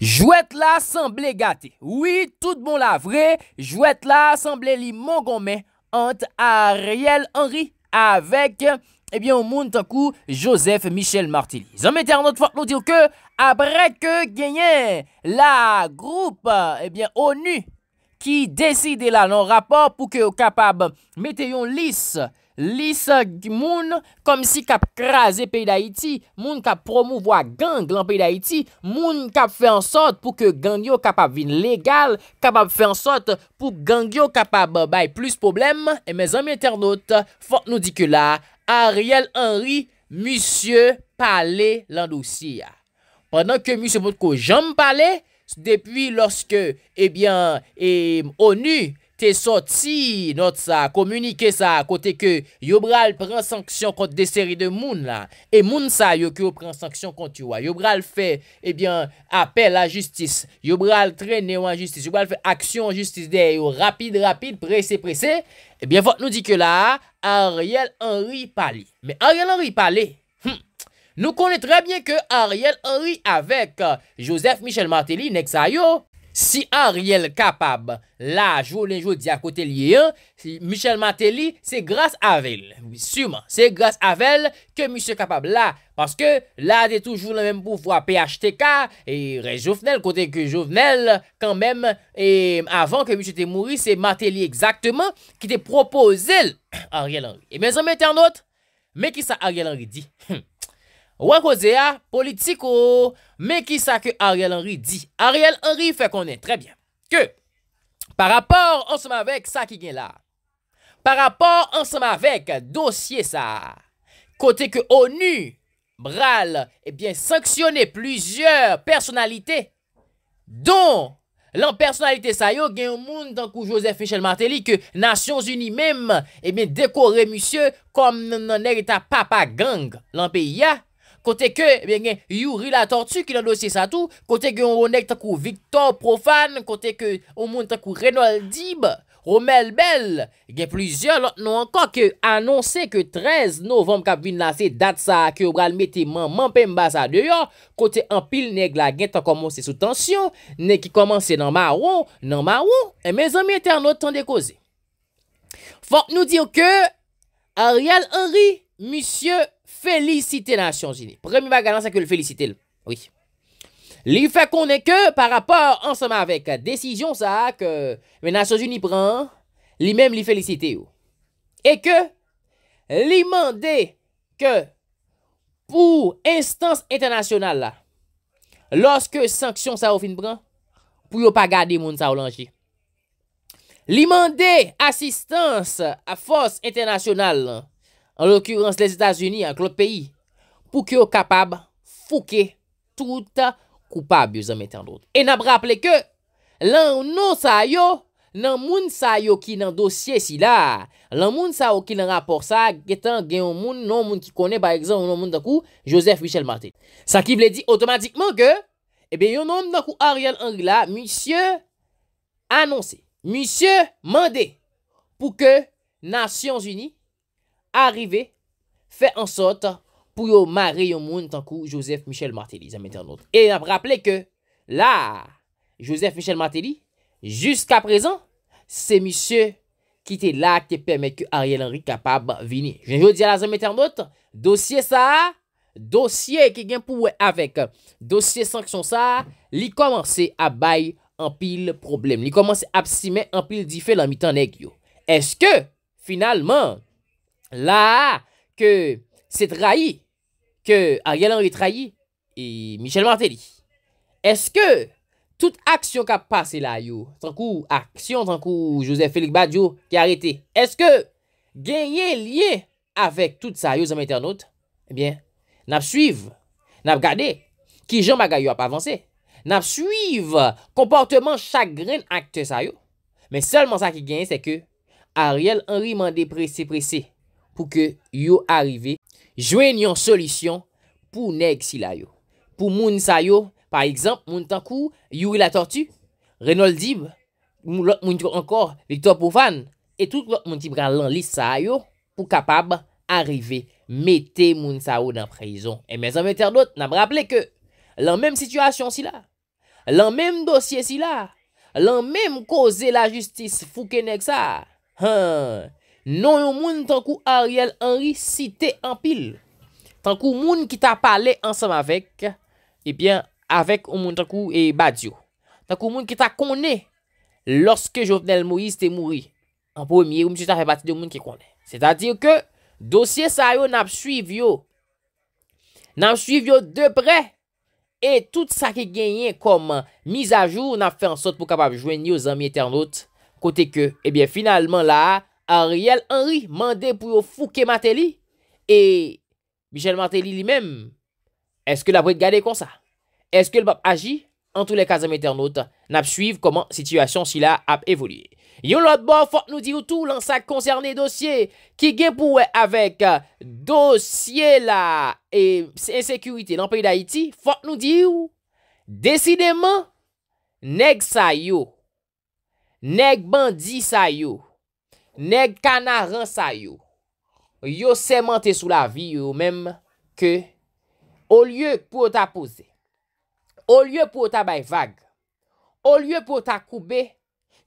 Jouet la sanble gate. Oui, tout bon la vre, jouet la sanble li mongome ant Ariel Henry avek, ebyen, eh moun tankou Joseph Michel Martelis. Zanmete anot fote nou dire ke, apre ke genyen la groupe, ebyen, eh ONU ki deside la nan rapor pou ke o kapab meteyon lisse Lise moun kom si kap kraze peyi da iti, moun kap promouvo a gang lan peyi da iti, moun kap fe ansot pou ke gangyo kap ap vin legal, kap ap fe ansot pou gangyo kap ap bay plus problem. E me zami internot, fok nou di ke la, Ariel Henry, misye pale landousi ya. Pendan ke misye moun ko jom pale, depi loske, ebyan, eh e, eh, ONU, Te sot si not sa, Komunike sa, Kote ke yo bral pren sanksyon kont de seri de moun la, E moun sa yo ke yo pren sanksyon kont yo wa, Yo bral fe, Ebyen, eh Ape la justis, Yo bral tre newa justis, Yo bral fe aksyon justis de yo, Rapide, rapide, Presse, presse, Ebyen, eh Vot nou di ke la, Ariel Henry Pali, Me Ariel Henry Pali, Hmm, Nou konen trebyen ke Ariel Henry, Avèk Joseph Michel Martelly, Nèk sa yo, Si Ariel kapab la jounen joun di a kote liye yon, Michel Martelly, se grase avel, suman, se grase avel, ke Michel kapab la, paske la de toujounan menm pou fwa PHTK, e rejoufnel kote ki joufnel, kan menm, e avan ke Michel te mouri, se Martelly exaktman, ki te proposil Ariel Henry. E men zanmete anot, men ki sa Ariel Henry di. wak oze a politiko me ki sa ke Ariel Henry di. Ariel Henry fe konen, trebyen, ke par rapor ansama vek sa ki gen la, par rapor ansama vek dosye sa, kote ke ONU, bral, ebyen sanksyone plujer personalite, don, lan personalite sayo gen ou moun dan ku Joseph Michel Martelly ke Nasyons Uni mem, ebyen dekore musye, kom nan erita papa gang, lan pe ya, Kote ke yon eh yu ri la tortue ki nan dosye sa tou, kote gen yon ronek takou Victor Profan, kote ke yon moun takou Renold Dib, Romel Bel, gen plizyon nan ankon ke anonsen ke 13 novem kapvin la se dat sa ke yon bral mette man manpem ba sa deyon, kote an pil neg la gen takou monsen sou tansyon, ne ki komanse nan marwou, nan marwou, e eh, men zon mi ete anotan dekoze. Fok nou diyo ke, Ariel Henry, misye... Felicite Nasyon Zini. Premi bagalan sa ke l felicite l. Oui. Li fe konen ke par rapport anseman vek. Desijon sa ke men Nasyon Zini pran. Li men li felicite yo. E ke li mande ke pou instance internasyonal la. Lorske sanksyon sa ou fin pran. Puyo pa gade moun sa ou lanji. Li mande asistans a fos internasyonal la. an l'okurans les Etats-Unis, an klot peyi, pou ki yo kapab fouke touta koupab yo zanmete an lout. E nabraple ke, lan ou nou sa yo, nan moun sa yo ki nan dosye si la, lan moun sa yo ki nan rapor sa, getan gen yon moun, nan moun ki kone, ba egzan yon moun daku, Joseph Wichel Martin. Sa ki vle di otomatikman ke, ebe yon nom daku Ariel Angla, Monsie annonse, Monsie mande, pou ke, Nasyons Unite, Arrive, fè ansot, pou yo mare yo moun tankou Joseph Michel Martelly, zanmèter not. E ap rappele ke, la, Joseph Michel Martelly, Jusk ap rezan, se misye ki te la ke pèmèk yo Ariel Henry kapab vini. Jwen yo di ala zanmèter not, dosye sa, Dosye ke gen pou wè avèk, dosye sanksyon sa, Li komanse ap bay anpil problem, Li komanse ap simè anpil difèl anmitanèk yo. Eske, finalman, La ke se trahi ke Ariel Henry trahi E Michel Martelly Eske tout aksyon ka pase la yo Tan kou aksyon, tan kou Joseph Félix Badiou ki a rete Eske genye liye avèk tout sa yo zem internaute Ebyen, nap suiv, nap gade Ki Jean Maga yo ap avanse Nap suiv komportman chagren akte sa yo Men selman sa ki genye se ke Ariel Henry mande presi presi pou ke yo arrive joen yon solisyon pou neg si la yo. Pou moun sa yo, par exemple, moun tankou, Yuri la Tortue, Renold Dib, moun tko ankor, Victor Poufan, et tout moun tko ankor lan lis sa yo, pou kapab arrive mette moun sa yo nan prezon. E men zanmeter dot, nanm rapple ke, lan menm sityasyon si la, lan menm dosye si la, lan menm koze la justis pou ke neg sa, hennn, Non yon moun tankou Ariel Henry si te empil. Tankou moun ki ta pale ansam avek. Ebyen, eh avek yon moun tankou e eh, badyo. Tankou moun ki ta kone. Lorske Jovenel Moise te mouri. An pwemye, yon moun ki ta repati de moun ki kone. Se ta dire ke, dosye sa yo nan ap suiv yo. Nan ap suiv yo depre. E tout sa ki genyen koman. Misa joun nan ap fe ansot pou kapab jwen yo zanmi eternote. Kote ke, ebyen eh finalman la. Ariel Henry mande pou yo fouke Mateli. E Michel Mateli li mem, eske la pou et gade kon sa? Eske l bop aji? An tou le kazem eternote, nap suiv koman situasyon sila ap evolye. Yon lot bo, fok nou di ou tou lan sa koncerne dosye ki ge pou e avek euh, dosye la e sekurite nan peyi da Iti, fok nou di ou? Desineman, neg sa yo. Neg ban di sa yo. Neg kanaran sa yo, yo semente sou la vi yo menm ke, ou lye pou ou ta pose, ou lye pou ou ta bay vag, ou lye pou ou ta kube,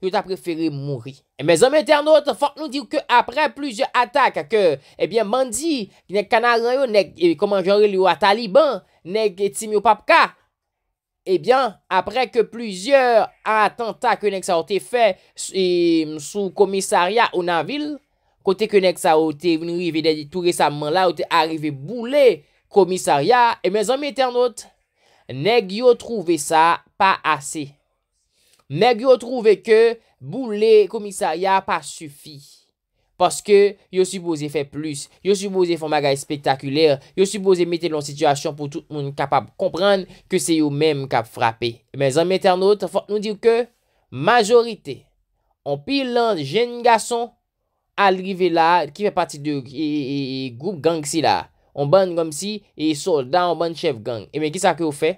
yo ta preferi mouri. E men zon men ternot, fok nou diw ke apre pluje atak ke, ebyen eh mandi, genek kanaran yo, nek, e eh, koman jore li yo a taliban, nek etim eh, yo papka, Ebyen, eh apre ke plizyeur atantak kwenek sa o te fe eh, sou komisarya ou nan vil, kote kwenek sa o te mwenive de tou resaman la o te arrive boule komisarya, e men zanm etenot, neg yo trove sa pa ase. Neg yo trove ke boule komisarya pa sufi. Paske yo supose fè plus, yo supose fè magay spektakuler, yo supose metè lon situasyon pou tout moun kapap komprende ke se yo mèm kap frape. Men zan metè anot, fòk nou dir ke, majorite, an pi lan jen gason, alrive la ki fè pati de group gang si la. An ban gom si, e soldan, an ban chef gang. E men ki sa ke yo fè?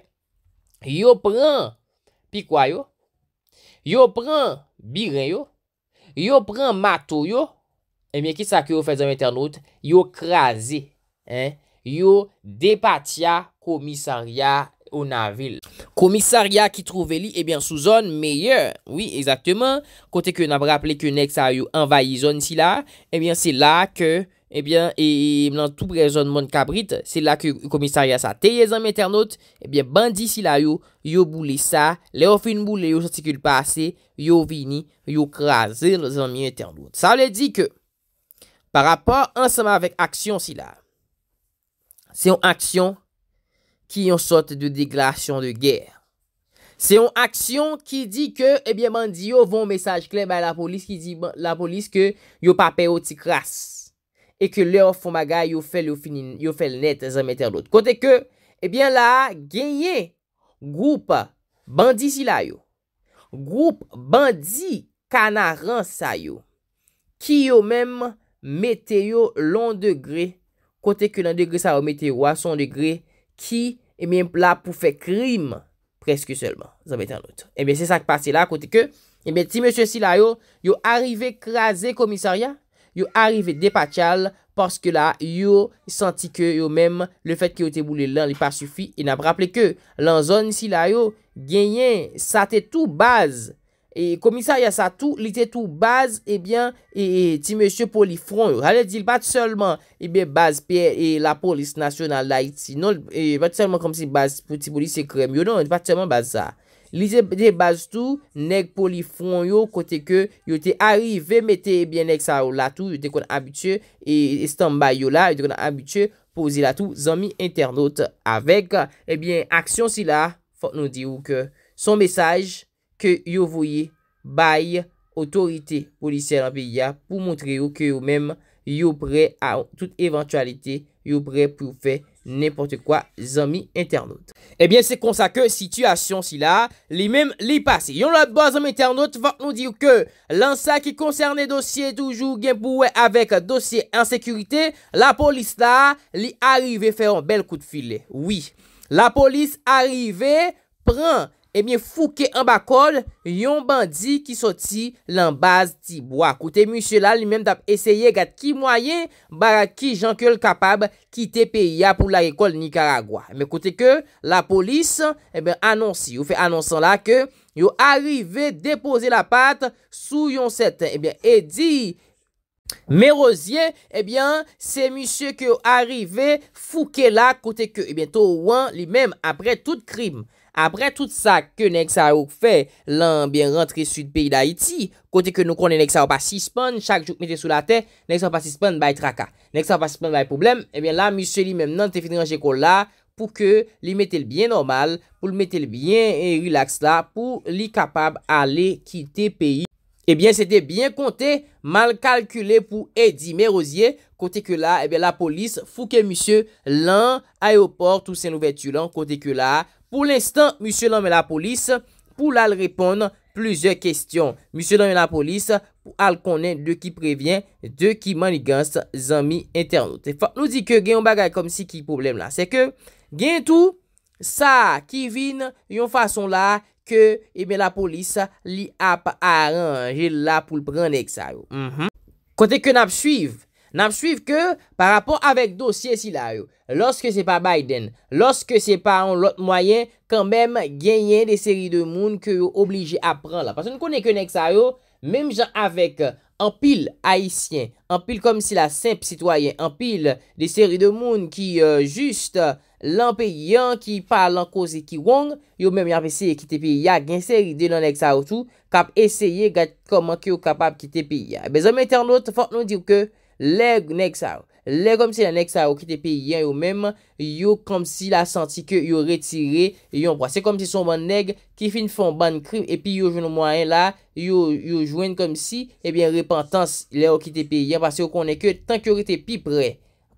Yo pran pikwa yo, yo pran biren yo, yo pran mato yo. Ebyen ki sa ki yo fe zanm internaout Yo kraze Yo depatia komissaria O na vil Komissaria ki trove li ebyen sou zon Meye Kote ke nabraple ke nek sa yo envaye zon Si la Ebyen eh se la ke Ebyen eh e blan tou prezon mon kabrit Se la ke komissaria sa teye zanm internaout Ebyen eh bandi si la yo Yo boule sa Yo fin boule yo chansi ki l pase Yo vini yo kraze zanm internaout Sa le di ke Par rapor, ansama vek aksyon si eh la. Se yon aksyon ki yon sote de degrasyon de gèr. Se yon aksyon ki di ke ebyen mandi yo von mesaj klem la polis ki di la polis ke yo papeyo ti kras e ke le ofo magay yo fel net zanmeter lout. Kote ke, ebyen la eh genye goup bandi si la yo. Goup bandi kana ran sa yo. Ki yo menm Mete yo lon degre, kote ke lan degre sa yo mete yo a son degre, ki, eme, eh la pou fe krim, preske selman, zan bete anote. Eme, eh se sa k passe la, kote ke, eme, eh ti mese si la yo, yo arrive krasen komisaryan, yo arrive depachal, paske la, yo santi ke yo mem, le fet ki yo te boule lan li pa sufi, e nap rapple ke, lan zon si la yo, genyen, sa te tou baz, E komisa ya sa tou, li te tou baz, ebyen, e, e ti mèche pou li fron yo. Hale, di bat selman, ebyen, baz, pe, e la polis nasyonal la iti. Non, e bat selman kom si baz, pou ti polis se krem. Yo non, e bat selman baz sa. Li te, dey baz tou, neg pou li fron yo, kote ke, yo te arive, mette, ebyen, neg sa ou la tou, yo te kon abitye. E, e stand by yo la, yo te kon abitye, pou zi la tou, zanmi internaute. Awek, ebyen, aksyon si la, fote nou di ou ke, son mesaj... ke yo voye baye otorite polisye la BIA pou montre yo ke yo mem yo pre a tout eventualite yo pre pou fe nipote kwa zami internaut. Ebyen se konsa ke situasyon si la, li mem li pase. Yon lot bo zami internaut vant nou dir ke lan sa ki konserne dosye toujou genpouwe avek dosye ensekurite, la polis la li arrive fe yon bel kout fili. Oui, la polis arrive pre an Eh fouke an bakol yon bandi ki soti lanbaz tibwa. Koute monsye la, li menm tap eseye gat ki mwaye bara ki jan ke l kapab kite peya pou la rekol Nicaragua. Koute ke, la polis anonsi, ou fe anonsan la ke, yo arrive depose la pat sou yon seten. Eh e di, merosye, eh se monsye ke yo arrive fouke la koute ke, to wan li menm apre tout krim. apre tout sa ke nek sa ouk fe, lan, ben rentre sud peyi da Iti, kote ke nou konen nek sa ouk pa sispon, chak jouk mette sou la ten, nek sa ouk pa sispon bay traka, nek sa ouk pa sispon bay poublem, e eh ben la, musye li menm nan te finranje ko la, pou ke li mette l'byen normal, pou l'mette l'byen, e eh, relax la, pou li kapab ale kite peyi, e eh ben se de bien konte, mal kalkule pou edi merosye, kote ke la, e ben la polis fouke musye lan, ayoport ou sen ouvertu lan, kote ke la, fouke, Pour l'instant, monsieur l'homme et la police pou l'al repondre plusieurs questions. Monsieur l'homme et la police pou al konnen de ki previen de ki manigance zami internaute. Fak nou di ke gen yon bagay kom si ki problem la. Se ke gen tou sa ki vin yon fason eh la ke ebe la polis li ap aranje la pou l'prende ek sa yo. Kote mhm. ke nap suivi. N ap suiv ke, pa rapon avèk dosye si la yo, loske se pa Biden, loske se pa an lot mwayen, kan mèm genyen de seri de moun ke yo oblije ap pran la. Paso nou konen ke nek sa yo, mèm jan avèk an pil haisyen, an pil kom si la semp sitwayen, an pil de seri de moun ki euh, just l'an pe yon ki pa lanko se ki wong, yo mèm yon veseye ki te pi ya, gen seri de nan nek sa yo tou, kap eseye gat koman ki yo kapap ki te pi ya. Bezèm internet, fòt nou dir ke, Leg nek sa, leg kom si la nek sa ou ki te pe yon yo mem, yo kom si la santi ke yo retire, yon pa. Se kom si son ban neg ki fin fon ban krim, epi yo jwene mwa en la, yo jwene kom si, ebyen repentans le ou ki te pe yon. Pase yo konen ke, tank yo rete pi pre,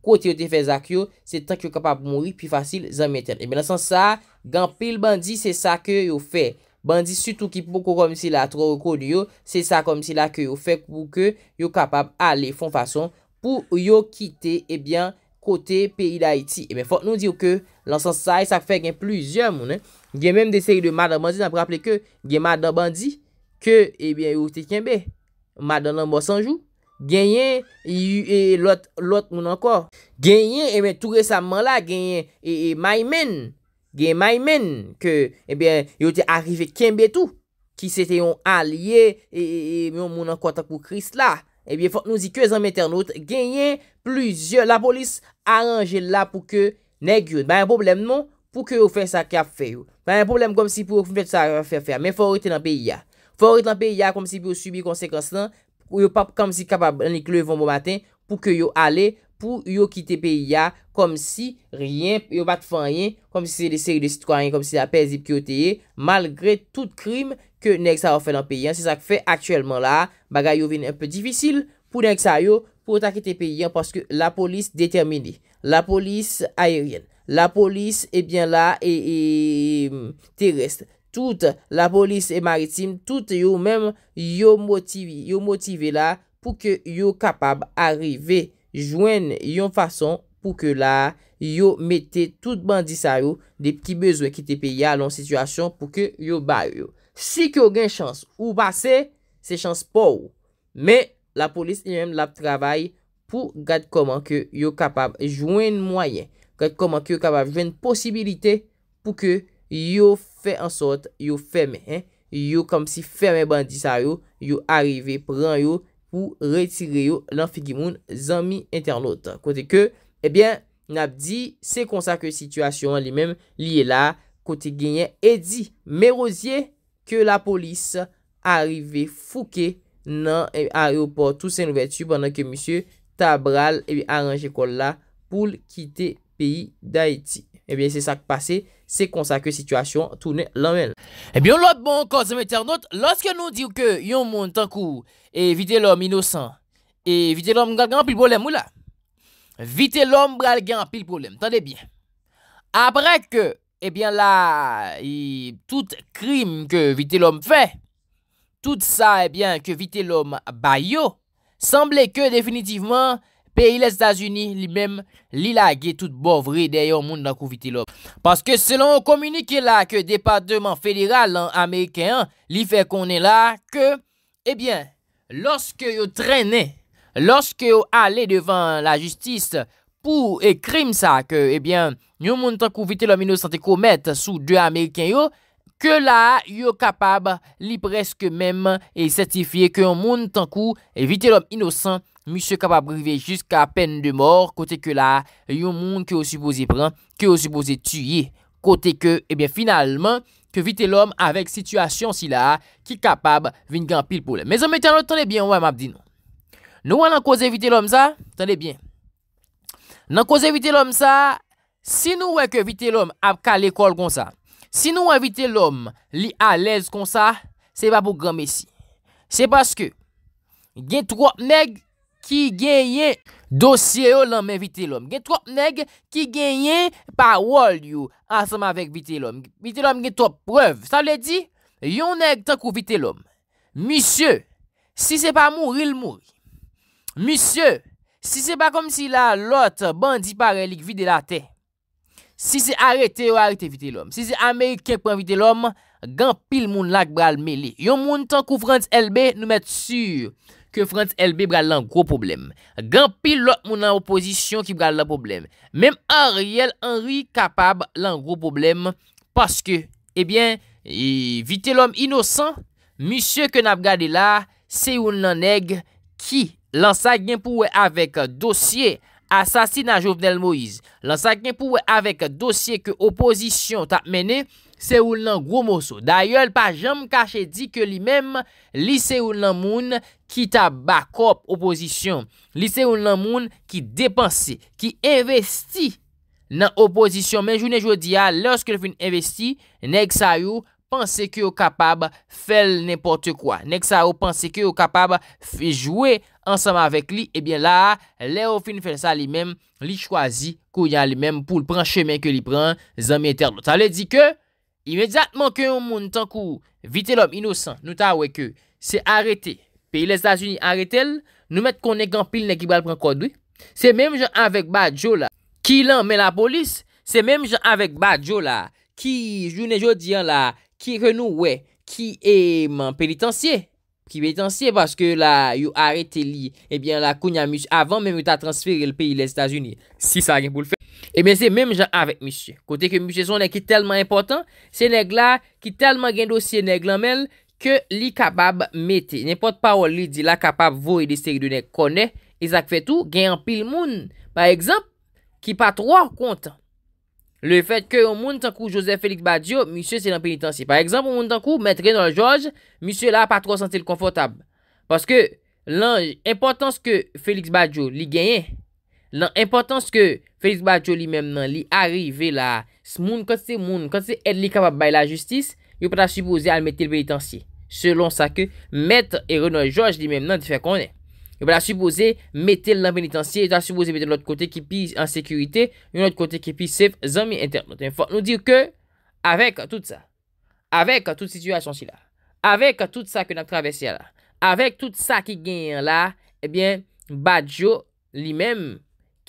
kote yo te fe zak yo, se tank yo kapap mouri, pi fasil, zan metel. Ebyen ansan sa, gan pil bandi, se sa ke yo fe. Bandi sutou ki pou kou komisi la tro kou di yo, se sa komisi la ke yo fek pou ke yo kapab ale fon fason pou yo kite ebyan kote peyi da iti. Emen fok nou diyo ke lansan sa e sa fek gen pluzyon mounen. Gen menm de seri de madan bandi nan pre aple ke gen madan bandi ke ebyan yo te kenbe. Madan nan bo sanjou, genyen e, e lot mounen kwa. Genyen emen tou resaman la genyen e, e maymen mounen. Gen may men ke ebyen eh yo te arrive kenbe tou ki seteyon alye e myon e, e, moun an kontak pou krist la. Ebyen eh fok nou zi kwezen meten nou genyen pluzye la polis aranje la pou ke neg yon. Bayan problem nou pou ke yo fè sa kafe yo. Bayan problem kom si pou yo fè sa kafe fè. Men fò rite nan pe ya. Fò rite nan pe ya kom si pou yo subi konsekwans lan pou yo pa kom si kapab nan li klevon bo maten pou ke yo ale fò. pou yo kite peyi ya, kom si, ryen, yo bat fanyen, kom si se de seri de sitkwanyen, kom si la pezi pkyoteye, malgre tout krim, ke nek sa wafen an peyi ya, se sa kfe aktuelman la, bagay yo vin en pe diwisil, pou nek sa yo, pou ta kite peyi ya, poske la polis determine, la polis ayeryen, la polis, ebyen eh la, e eh, eh, tereste, tout, la polis e maritim, tout yo men, yo motive, yo motive la, pou ke yo kapab, arive, arive, Jwen yon fason pou ke la yo mette tout bandi sa yo De pki bezwen ki te pe ya lon situasyon pou ke yo bay yo Si ke yo gen chans ou basen, se chans pou Me la polis yon e mèm la trabay pou gade koman ke yo kapab Jwen mwayen, gade koman ke yo kapab Jwen posibilite pou ke yo fe ansot, yo ferme Yo kom si ferme bandi sa yo, yo arrive, pran yo pou retire yo lan figimoun zanmi internot. Kote ke, ebyen, nabdi, se konsa ke situasyon li menm liye la kote genyen e di. Me rozye ke la polis arive fouke nan e, areoportou sen ouvertu banan ke misye tabral ebi aranje kol la pou l kite peyi da eti. Ebyen, se sak pase, se konsake sitwasyon, toune lanmel. Ebyen, lòd bon, konsometernot, lòske nou diw ke yon moun tankou evite lòm inosan, evite lòm galgan pil polem ou la, evite lòm galgan pil polem, tande bien. Aprek ke, ebyen la, e, tout krim ke evite lòm fe, tout sa, ebyen, ke evite lòm bayo, semble ke, definitivman, pe il Estazuni li mem li lage tout bovri de yon moun dan kou vitilop. Paske selon o komunike la ke departement federal an Ameriken, li fe konen la ke, ebyen, eh loske yo trene, loske yo ale devan la justis pou e krim sa ke, ebyen, eh yon moun tan kou vitilop inosante kou met sou de Ameriken yo, ke la yo kapab li preske mem e certifiye ke yon moun tan kou vitilop inosant mi se kapab rive jiska pen de mor, kote ke la, yon moun ki yo supose pren, ki yo supose tuye, kote ke, ebyen eh finalman, ke vite l'om avek situasyon si la, ki kapab vin gampil poule. Me zon me tano, tande bien wè mabdi nou. Nou wè nan kose vite l'om sa, tande bien. Nan kose vite l'om sa, si nou wè ke vite l'om apka l'ekol kon sa, si nou wè vite l'om li alèz kon sa, se va pou gran mesi. Se baske, gen two mèg, Ki genyen dosye yo lanmen vite lom. Gen trop neg ki genyen pa wol yo asanman vek vite lom. Vite lom gen trop prev. Sa le di? Yon neg tankou vite lom. Misye, si se pa mou, il mou. Misye, si se pa kom si la lot bandi parelik vide la te. Si se arete, yo arete vite lom. Si se amerik kek pou invite lom, gan pil moun lak bral mele. Yon moun tankou frans elbe nou met sur. ke Frantz LB bral lan gro problem. Gan pil lot moun nan opozisyon ki bral lan problem. Mem Ariel Henry kapab lan gro problem, paske, ebyen, e, vite lom inosan, misye ke nan ap gade la, se yon nan neg ki, lan sa gen pouwe avek dosye, asasina Jovenel Moise, lan sa gen pouwe avek dosye ke opozisyon tap mene, Seoul nan gwo moso. Dayol pa jom kache di ke li menm li Seoul nan moun ki tabakop oposisyon. Li Seoul nan moun ki depanse. Ki investi nan oposisyon. Menjou ne jwodi ya lorske le fin investi, nek sa yo pense ki yo kapab fel neporte kwa. Nek sa yo pense ki yo kapab fi jwe ansama vek li. Ebyen la le yo fin fel sa li menm li chwazi kouyan li menm pou l pran chemen ke li pran zami internet. Sa le di ke imedjatman ke yon moun tankou vite lom inosan, nou ta weke se arete, peyi le Stasiuni arete nou met konen gampil ne kibal pren kodwe, se menm jen avek badjo la, ki lan men la polis se menm jen avek badjo la ki jounen jodi an la ki renou we, ki e man pelitansye, ki pelitansye paske la yon arete li ebyen la kounyamish, avan menm yon ta transfere l peyi le Stasiuni, si sa gen pou l fe Emen eh se menm jan avek misye. Kote ke misye sonen ki telman important, se neg la ki telman gen dosye neg lamen ke li kabab mette. Nenpote pa ou li di la kabab voye de seri de nek kone, e zak fetou, gen an pil moun. Par ekzamp, ki patro an kontan. Le fet ke yon moun tankou Josef Felix Badiou, misye se nan penitansi. Par ekzamp, yon moun tankou, metre nan George, misye la patro sentil konfotab. Paske, lan importans ke Felix Badiou li genye, lan importans ke Félix Badiou li mèm nan li arive la. S'moun kote se moun. Kote se ed li kapab bay la justice. Yo pata suppose al mette l benitansye. Selon sa ke. Mètre et Renaud Georges li mèm nan di fè konè. Yo pata suppose mette l benitansye. Yo pata suppose mette l ot kote ki pise an sekurite. Yon ot kote ki pise se zan mi enter. Fòk nou dire ke. Avèk tout sa. Avèk tout situasyon si la. Avèk tout sa ke nan travesse la. Avèk tout sa ki genyen la. Ebyen eh Badiou li mèm.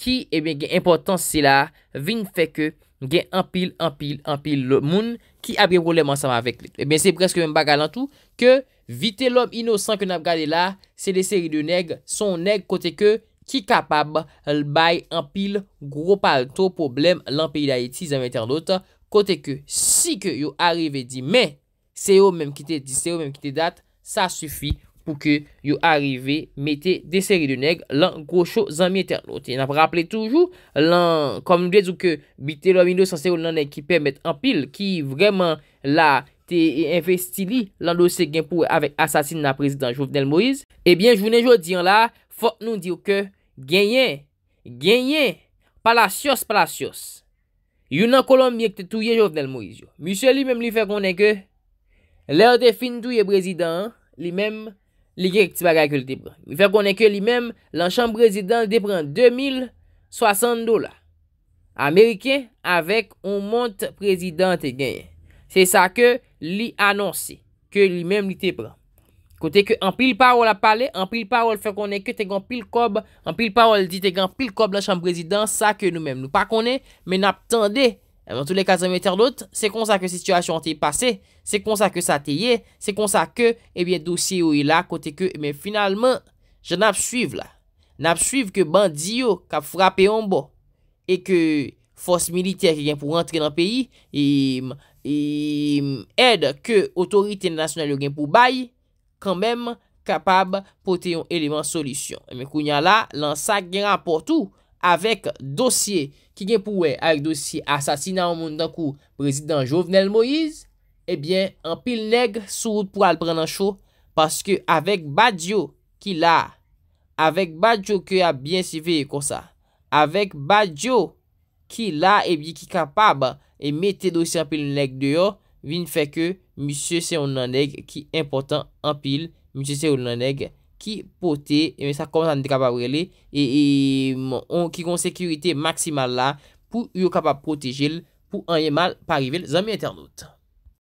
Ki, e ben gen importans se la, vin fe ke gen anpil, anpil, anpil le moun ki apge brolem ansama vek. E ben se preske men baga lan tou, ke vite lom inosan ke nan ap gade la, se de seri de neg, son neg kote ke, ki kapab l bay anpil gro pal to problem lan pi la eti zan metan lota, kote ke si ke yo arrive di, men se yo menm ki te dit, se yo menm ki te dat, sa sufi. pou ke yo arive mette de seri de neg lan kou chou zanmye terlote. Yon ap rappele toujou, lan komjou dwe zou ke bitelo minou sanse ou nan ekipè mette anpil ki vreman la te infestili lan dosè genpou avek asasin nan prezidant Jovenel Moïse. Ebyen, jounen jou diyon la, fok nou diyo ke genyen, genyen, palasyos, palasyos. Yon nan kolom mi ek te toujen Jovenel Moïse yo. Misyè li mem li fè konen ke lèr de fin douye prezidant li mem Li gèk ti bagay ke li te pran. Vi fè konè ke li mèm, lan chanm prezidant de pran 2060 dola. Amerikè, avèk, on mont prezidant te genye. Se sa ke li anonsi, ke li mèm li te pran. Kote ke an pil parol ap pale, an pil parol fè konè ke te gan pil kob, an pil parol di te gan pil kob lan chanm prezidant, sa ke nou mèm. Nou pa konè, men ap tande, evan tou le kazan mèter dot, se kon sa ke situasyon te yi pase, Se konsa ke sa teye, se konsa ke, ebyen dosye yo e la kote ke, men finalman, jan ap suiv la. Nap suiv ke bandiyo kap frape yon bo, e ke fos militer ki gen pou rentre nan peyi, e, e ed ke otorite nasyonal yo gen pou bayi, kan men kapab pote yon eleman solisyon. Emen kou nyan la, lan sa gen raportou, avek dosye ki gen pou we, avek dosye asasina ou moun dan kou prezident Jovenel Moïse, ebyen, anpil leg sou ou pou al pren an chou, paske avek badjo ki la, avek badjo ki a byen sivye kon sa, avek badjo ki la, ebyen ki kapab, e mette dosye anpil leg deyo, vin feke, misye se yon nan leg ki important anpil, misye se yon nan leg ki pote, ebyen sa kon sa nite kapab rele, e yon e, ki kon sekurite maksimal la, pou yon kapab potejil, pou anye mal parivel zami internet.